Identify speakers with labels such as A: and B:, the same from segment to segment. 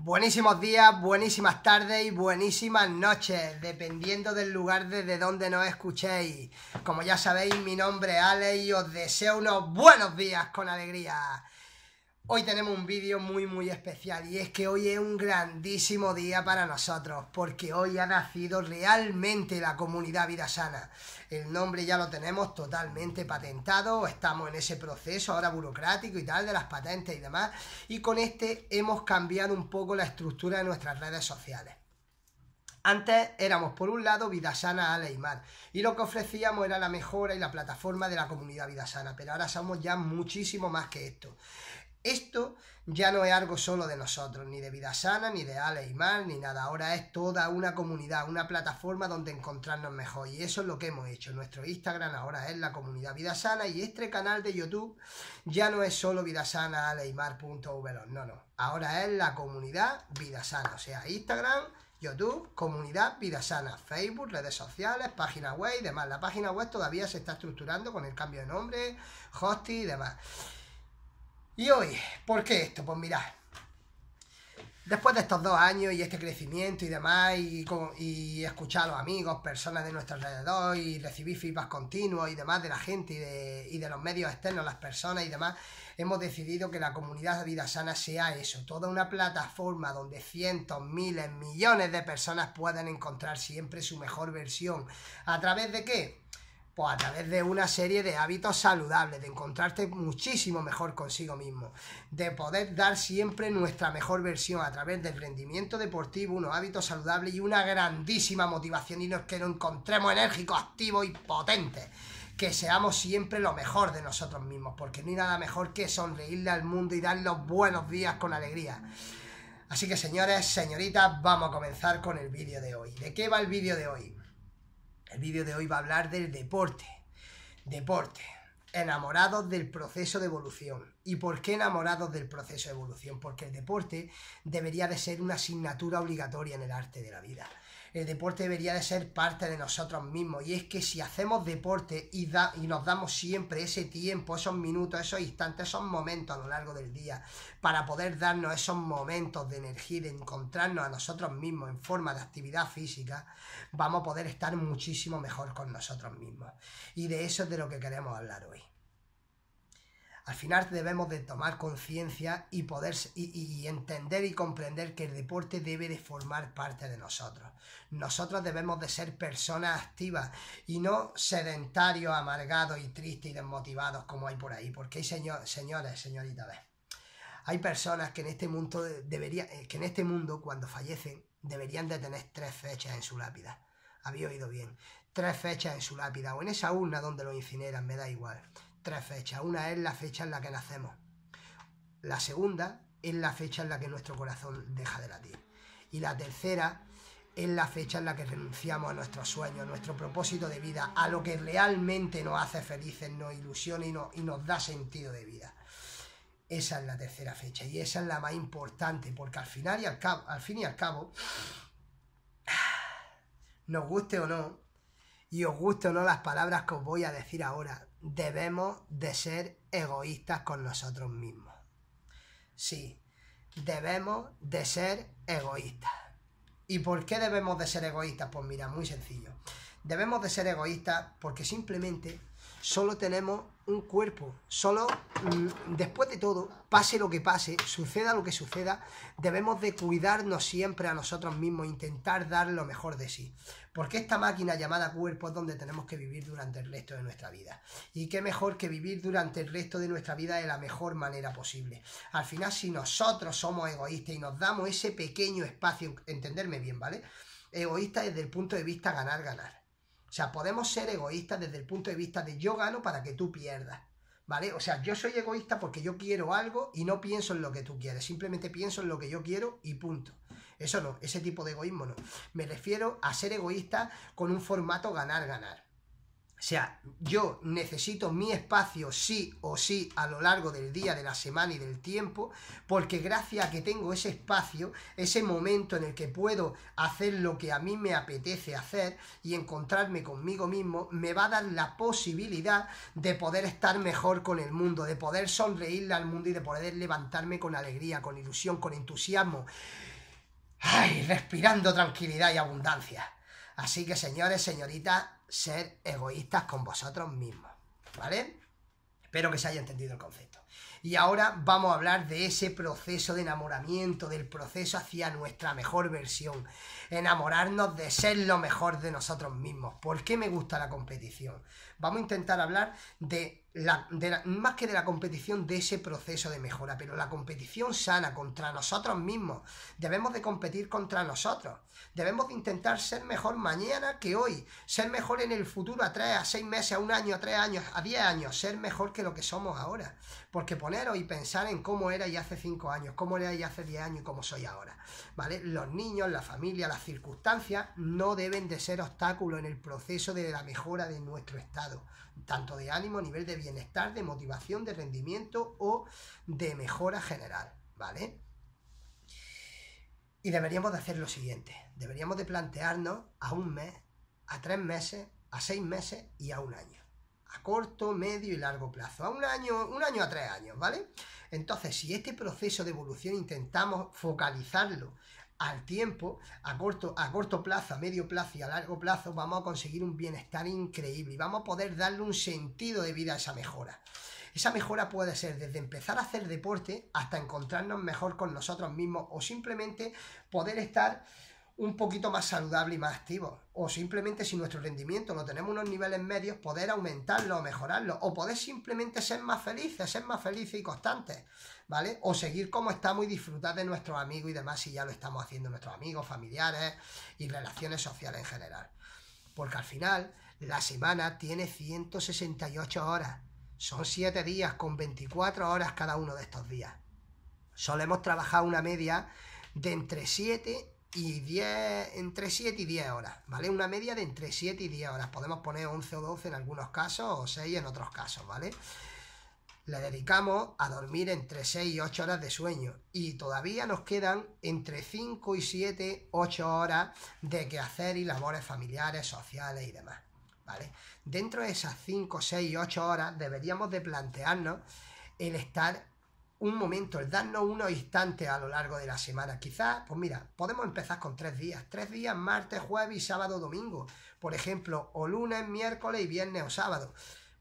A: Buenísimos días, buenísimas tardes y buenísimas noches, dependiendo del lugar desde donde nos escuchéis. Como ya sabéis, mi nombre es Ale y os deseo unos buenos días con alegría. Hoy tenemos un vídeo muy muy especial y es que hoy es un grandísimo día para nosotros porque hoy ha nacido realmente la comunidad Vida Sana. El nombre ya lo tenemos totalmente patentado, estamos en ese proceso ahora burocrático y tal de las patentes y demás y con este hemos cambiado un poco la estructura de nuestras redes sociales. Antes éramos por un lado Vida Sana Aleimar y lo que ofrecíamos era la mejora y la plataforma de la comunidad Vida Sana, pero ahora somos ya muchísimo más que esto. Esto ya no es algo solo de nosotros, ni de Vida Sana, ni de Ale ni nada. Ahora es toda una comunidad, una plataforma donde encontrarnos mejor. Y eso es lo que hemos hecho. Nuestro Instagram ahora es la comunidad Vida Sana y este canal de YouTube ya no es solo Vida Sana, Ale No, no. Ahora es la comunidad Vida Sana. O sea, Instagram. YouTube, comunidad Vida Sana, Facebook, redes sociales, página web y demás. La página web todavía se está estructurando con el cambio de nombre, hosting y demás. Y hoy, ¿por qué esto? Pues mirad, después de estos dos años y este crecimiento y demás, y, escuchar a los amigos, personas de nuestro alrededor, y recibir feedback continuos y demás de la gente y de, y de los medios externos, las personas y demás, hemos decidido que la comunidad de vida sana sea eso, toda una plataforma donde cientos, miles, millones de personas puedan encontrar siempre su mejor versión. ¿A través de qué? pues a través de una serie de hábitos saludables, de encontrarte muchísimo mejor consigo mismo, de poder dar siempre nuestra mejor versión a través del rendimiento deportivo, unos hábitos saludables y una grandísima motivación y nos que nos encontremos enérgicos, activos y potentes. Que seamos siempre lo mejor de nosotros mismos, porque no hay nada mejor que sonreírle al mundo y dar los buenos días con alegría. Así que señores, señoritas, vamos a comenzar con el vídeo de hoy. ¿De qué va el vídeo de hoy? El vídeo de hoy va a hablar del deporte. Deporte. Enamorados del proceso de evolución. ¿Y por qué enamorados del proceso de evolución? Porque el deporte debería de ser una asignatura obligatoria en el arte de la vida el deporte debería de ser parte de nosotros mismos. Y es que si hacemos deporte y, y nos damos siempre ese tiempo, esos minutos, esos instantes, esos momentos a lo largo del día, para poder darnos esos momentos de energía de encontrarnos a nosotros mismos en forma de actividad física, vamos a poder estar muchísimo mejor con nosotros mismos. Y de eso es de lo que queremos hablar hoy. Al final debemos de tomar conciencia y poder y, entender y comprender que el deporte debe de formar parte de nosotros. Nosotros debemos de ser personas activas y no sedentarios, amargados y tristes y desmotivados como hay por ahí. Porque hay señor, señores, señoritas, hay personas que en este mundo eh, que en este mundo cuando fallecen deberían de tener tres fechas en su lápida. Había oído bien. Tres fechas en su lápida o en esa urna donde lo incineran, me da igual tres fechas. Una es la fecha en la que nacemos. La segunda es la fecha en la que nuestro corazón deja de latir. Y la tercera es la fecha en la que renunciamos a nuestros sueños, a nuestro propósito de vida, a lo que realmente nos hace felices, nos ilusiona y nos, da sentido de vida. Esa es la tercera fecha y esa es la más importante, porque al final y al fin y al cabo, nos guste o no, y os guste o no las palabras que os voy a decir ahora, debemos de ser egoístas con nosotros mismos. Sí, debemos de ser egoístas. ¿Y por qué debemos de ser egoístas? Pues mira, muy sencillo. Debemos de ser egoístas porque simplemente solo tenemos un cuerpo. Solo mm, después de todo, pase lo que pase, suceda lo que suceda, debemos de cuidarnos siempre a nosotros mismos, intentar dar lo mejor de sí. Porque esta máquina llamada cuerpo es donde tenemos que vivir durante el resto de nuestra vida. Y qué mejor que vivir durante el resto de nuestra vida de la mejor manera posible. Al final, si nosotros somos egoístas y nos damos ese pequeño espacio, entenderme bien, ¿vale? Egoísta desde el punto de vista ganar-ganar o sea, podemos ser egoístas desde el punto de vista de yo gano para que tú pierdas. ¿Vale? O sea, yo soy egoísta porque yo quiero algo y no pienso en lo que tú quieres, simplemente pienso en lo que yo quiero y punto. Eso no, ese tipo de egoísmo no. Me refiero a ser egoísta con un formato ganar-ganar. O sea, yo necesito mi espacio sí o sí a lo largo del día, de la semana y del tiempo, porque gracias a que tengo ese espacio, ese momento en el que puedo hacer lo que a mí me apetece hacer y encontrarme conmigo mismo, me va a dar la posibilidad de poder estar mejor con el mundo, de poder sonreírle al mundo y de poder levantarme con alegría, con ilusión, con entusiasmo. Ay, respirando tranquilidad y abundancia. Así que, señores, señoritas, ser egoístas con vosotros mismos, ¿vale? Espero que se haya entendido el concepto. Y ahora vamos a hablar de ese proceso de enamoramiento, del proceso hacia nuestra mejor versión. Enamorarnos de ser lo mejor de nosotros mismos. ¿Por qué me gusta la competición? Vamos a intentar hablar de más que de la competición, de ese proceso de mejora, pero la competición sana contra nosotros mismos. Debemos de competir contra nosotros. Debemos de intentar ser mejor mañana que hoy, ser mejor en el futuro, a tres, a seis meses, a un año, a tres años, a diez años, ser mejor que lo que somos ahora. Porque poneros y pensar en cómo era y hace cinco años, cómo era y hace diez años y cómo soy ahora. ¿Vale? Los niños, la familia, las circunstancias no deben de ser obstáculos en el proceso de la mejora de nuestro estado tanto de ánimo, nivel de bienestar, de motivación, de rendimiento o de mejora general, ¿vale? Y deberíamos de hacer lo siguiente, deberíamos de plantearnos a un mes, a tres meses, a seis meses y a un año. A corto, medio y largo plazo. A un año, un año a tres años, ¿vale? Entonces, si este proceso de evolución intentamos focalizarlo al tiempo, a corto, a corto plazo, a medio plazo y a largo plazo, vamos a conseguir un bienestar increíble y vamos a poder darle un sentido de vida a esa mejora. Esa mejora puede ser desde empezar a hacer deporte hasta encontrarnos mejor con nosotros mismos o simplemente poder estar un poquito más saludable y más activo. O simplemente si nuestro rendimiento ...no tenemos unos niveles medios, poder aumentarlo o mejorarlo. O poder simplemente ser más felices, ser más felices y constantes. ¿Vale? O seguir como estamos y disfrutar de nuestros amigos y demás si ya lo estamos haciendo nuestros amigos, familiares y relaciones sociales en general. Porque al final la semana tiene 168 horas. Son 7 días con 24 horas cada uno de estos días. Solemos trabajar una media de entre 7 y 10, entre 7 y 10 horas, ¿vale? Una media de entre 7 y 10 horas. Podemos poner 11 o 12 en algunos casos o 6 en otros casos, ¿vale? Le dedicamos a dormir entre 6 y 8 horas de sueño y todavía nos quedan entre 5 y 7, 8 horas de quehacer y labores familiares, sociales y demás, ¿vale? Dentro de esas 5, 6, 8 horas deberíamos de plantearnos el estar un momento, el darnos unos instantes a lo largo de la semana. Quizás, pues mira, podemos empezar con tres días. Tres días, martes, jueves, sábado, domingo. Por ejemplo, o lunes, miércoles y viernes o sábado.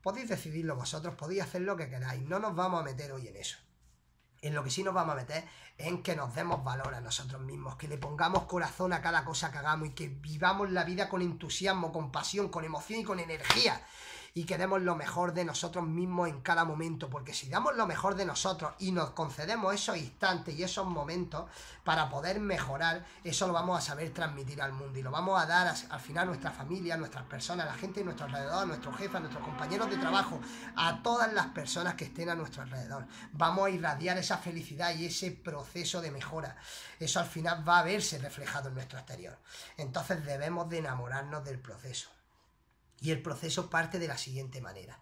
A: Podéis decidirlo vosotros, podéis hacer lo que queráis. No nos vamos a meter hoy en eso. En lo que sí nos vamos a meter en que nos demos valor a nosotros mismos, que le pongamos corazón a cada cosa que hagamos y que vivamos la vida con entusiasmo, con pasión, con emoción y con energía. Y que demos lo mejor de nosotros mismos en cada momento, porque si damos lo mejor de nosotros y nos concedemos esos instantes y esos momentos para poder mejorar, eso lo vamos a saber transmitir al mundo y lo vamos a dar al final a nuestra familia, a nuestras personas, a la gente de nuestro alrededor, a nuestros jefes, a nuestros compañeros de trabajo, a todas las personas que estén a nuestro alrededor. Vamos a irradiar esa felicidad y ese proceso de mejora. Eso al final va a verse reflejado en nuestro exterior. Entonces debemos de enamorarnos del proceso. Y el proceso parte de la siguiente manera.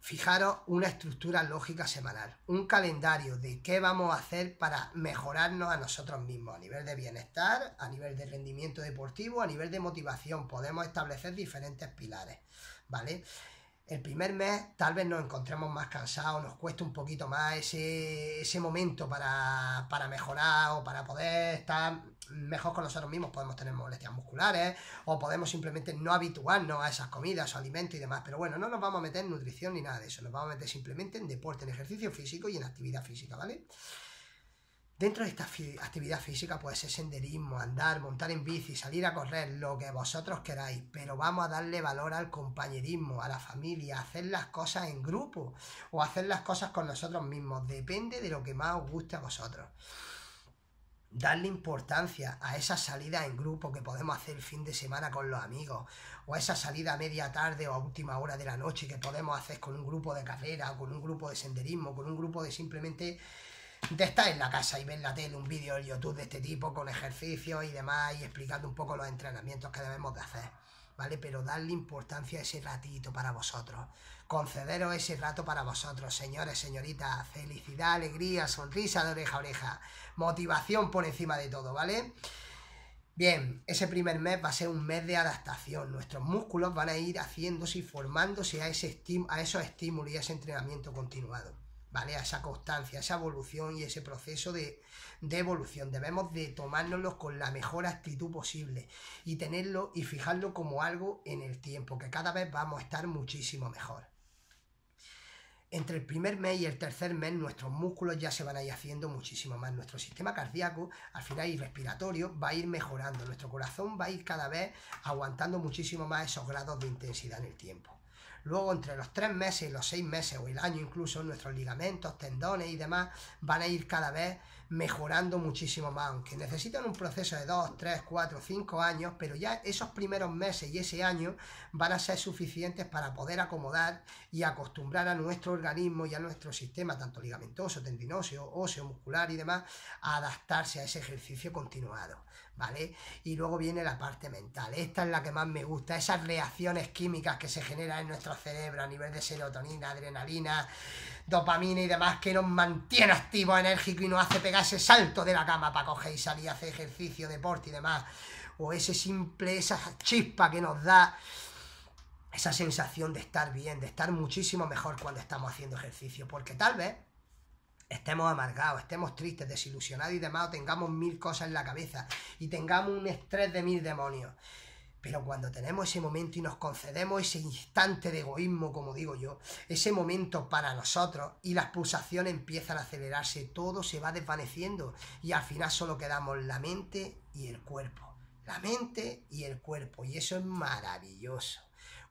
A: Fijaros una estructura lógica semanal, un calendario de qué vamos a hacer para mejorarnos a nosotros mismos a nivel de bienestar, a nivel de rendimiento deportivo, a nivel de motivación. Podemos establecer diferentes pilares, ¿vale? el primer mes tal vez nos encontremos más cansados, nos cuesta un poquito más ese, momento para, para, mejorar o para poder estar mejor con nosotros mismos. Podemos tener molestias musculares o podemos simplemente no habituarnos a esas comidas o alimentos y demás. Pero bueno, no nos vamos a meter en nutrición ni nada de eso, nos vamos a meter simplemente en deporte, en ejercicio físico y en actividad física, ¿vale? Dentro de esta actividad física puede ser senderismo, andar, montar en bici, salir a correr, lo que vosotros queráis, pero vamos a darle valor al compañerismo, a la familia, a hacer las cosas en grupo o hacer las cosas con nosotros mismos, depende de lo que más os guste a vosotros. Darle importancia a esa salida en grupo que podemos hacer el fin de semana con los amigos, o esa salida a media tarde o a última hora de la noche que podemos hacer con un grupo de carrera, o con un grupo de senderismo, con un grupo de simplemente de estar en la casa y ver la tele, un vídeo en YouTube de este tipo con ejercicios y demás y explicando un poco los entrenamientos que debemos de hacer, ¿vale? Pero darle importancia a ese ratito para vosotros, concederos ese rato para vosotros, señores, señoritas, felicidad, alegría, sonrisa de oreja a oreja, motivación por encima de todo, ¿vale? Bien, ese primer mes va a ser un mes de adaptación. Nuestros músculos van a ir haciéndose y formándose a, ese a esos estímulos y a ese entrenamiento continuado esa constancia, esa evolución y ese proceso de, de, evolución. Debemos de tomárnoslos con la mejor actitud posible y tenerlo y fijarlo como algo en el tiempo, que cada vez vamos a estar muchísimo mejor. Entre el primer mes y el tercer mes nuestros músculos ya se van a ir haciendo muchísimo más. Nuestro sistema cardíaco, al final y respiratorio, va a ir mejorando. Nuestro corazón va a ir cada vez aguantando muchísimo más esos grados de intensidad en el tiempo. Luego, entre los tres meses y los seis meses o el año incluso, nuestros ligamentos, tendones y demás van a ir cada vez mejorando muchísimo más, aunque necesitan un proceso de 2, 3, 4, 5 años, pero ya esos primeros meses y ese año van a ser suficientes para poder acomodar y acostumbrar a nuestro organismo y a nuestro sistema, tanto ligamentoso, tendinoso, óseo, muscular y demás, a adaptarse a ese ejercicio continuado, ¿vale? Y luego viene la parte mental, esta es la que más me gusta, esas reacciones químicas que se generan en nuestro cerebro a nivel de serotonina, adrenalina, dopamina y demás que nos mantiene activo, enérgico y nos hace pegar ese salto de la cama para coger y salir a hacer ejercicio, deporte y demás. O ese simple, esa chispa que nos da esa sensación de estar bien, de estar muchísimo mejor cuando estamos haciendo ejercicio. Porque tal vez estemos amargados, estemos tristes, desilusionados y demás, o tengamos mil cosas en la cabeza y tengamos un estrés de mil demonios. Pero cuando tenemos ese momento y nos concedemos ese instante de egoísmo, como digo yo, ese momento para nosotros y las pulsaciones empiezan a acelerarse, todo se va desvaneciendo y al final solo quedamos la mente y el cuerpo. La mente y el cuerpo. Y eso es maravilloso.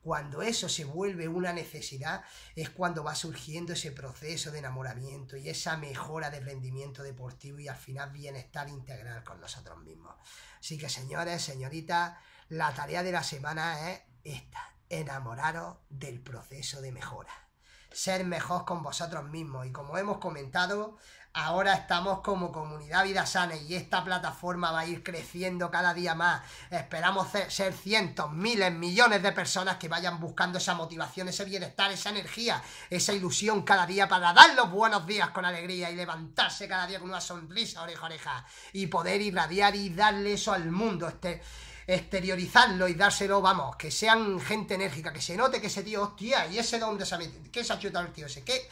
A: Cuando eso se vuelve una necesidad es cuando va surgiendo ese proceso de enamoramiento y esa mejora de rendimiento deportivo y al final bienestar integral con nosotros mismos. Así que señores, señoritas, la tarea de la semana es esta, enamoraros del proceso de mejora. Ser mejor con vosotros mismos. Y como hemos comentado, ahora estamos como comunidad vida sana y esta plataforma va a ir creciendo cada día más. Esperamos ser cientos, miles, millones de personas que vayan buscando esa motivación, ese bienestar, esa energía, esa ilusión cada día para dar los buenos días con alegría y levantarse cada día con una sonrisa oreja oreja y poder irradiar y darle eso al mundo. Este, exteriorizarlo y dárselo, vamos, que sean gente enérgica, que se note que ese tío, hostia, y ese de donde se ha metido, que se ha chutado el tío ese, que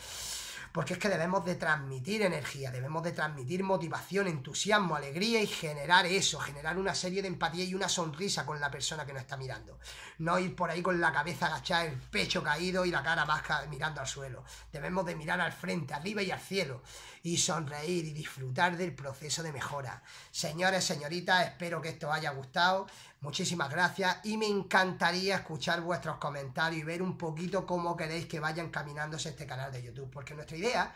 A: porque es que debemos de transmitir energía, debemos de transmitir motivación, entusiasmo, alegría y generar eso, generar una serie de empatía y una sonrisa con la persona que nos está mirando. No ir por ahí con la cabeza agachada, el pecho caído y la cara más mirando al suelo. Debemos de mirar al frente, arriba y al cielo y sonreír y disfrutar del proceso de mejora. Señores, señoritas, espero que esto haya gustado. Muchísimas gracias y me encantaría escuchar vuestros comentarios y ver un poquito cómo queréis que vayan caminándose este canal de YouTube, porque nuestra idea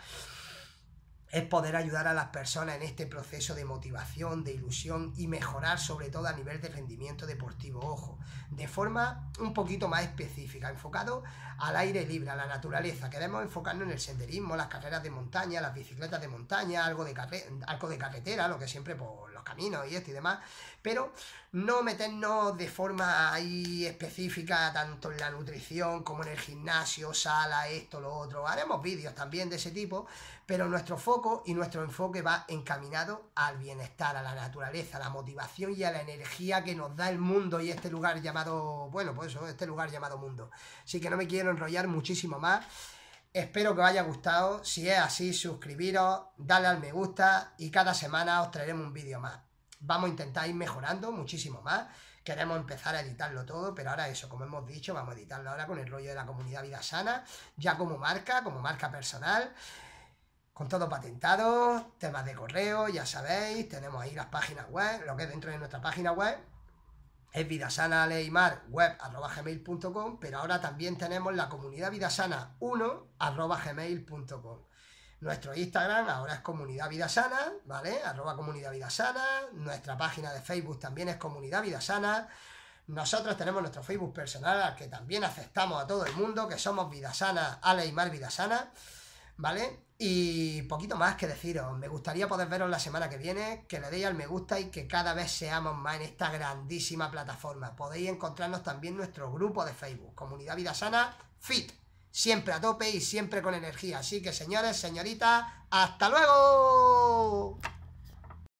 A: es poder ayudar a las personas en este proceso de motivación, de ilusión y mejorar sobre todo a nivel de rendimiento deportivo, ojo, de forma un poquito más específica, enfocado al aire libre, a la naturaleza. Queremos enfocarnos en el senderismo, las carreras de montaña, las bicicletas de montaña, algo de, de carretera, lo que siempre por pues, caminos y esto y demás, pero no meternos de forma ahí específica tanto en la nutrición como en el gimnasio, sala, esto, lo otro. Haremos vídeos también de ese tipo, pero nuestro foco y nuestro enfoque va encaminado al bienestar, a la naturaleza, a la motivación y a la energía que nos da el mundo y este lugar llamado, bueno, pues este lugar llamado mundo. Así que no me quiero enrollar muchísimo más. Espero que os haya gustado. Si es así, suscribiros, dale al me gusta y cada semana os traeremos un vídeo más. Vamos a intentar ir mejorando muchísimo más. Queremos empezar a editarlo todo, pero ahora eso, como hemos dicho, vamos a editarlo ahora con el rollo de la comunidad vida sana, ya como marca, como marca personal con todo patentado, temas de correo, ya sabéis, tenemos ahí las páginas web, lo que es dentro de nuestra página web, es Vidasana web pero ahora también tenemos la comunidad Vidasana 1 Nuestro Instagram ahora es Comunidad Vidasana, ¿vale? Arroba Comunidad Vidasana. Nuestra página de Facebook también es Comunidad Vidasana. Nosotros tenemos nuestro Facebook personal al que también aceptamos a todo el mundo, que somos Vidasana, Ale Vidasana. ¿vale? Y poquito más que deciros. Me gustaría poder veros la semana que viene, que le deis al me gusta y que cada vez seamos más en esta grandísima plataforma. Podéis encontrarnos también nuestro grupo de Facebook, Comunidad Vida Sana Fit. Siempre a tope y siempre con energía. Así que señores, señoritas, hasta luego.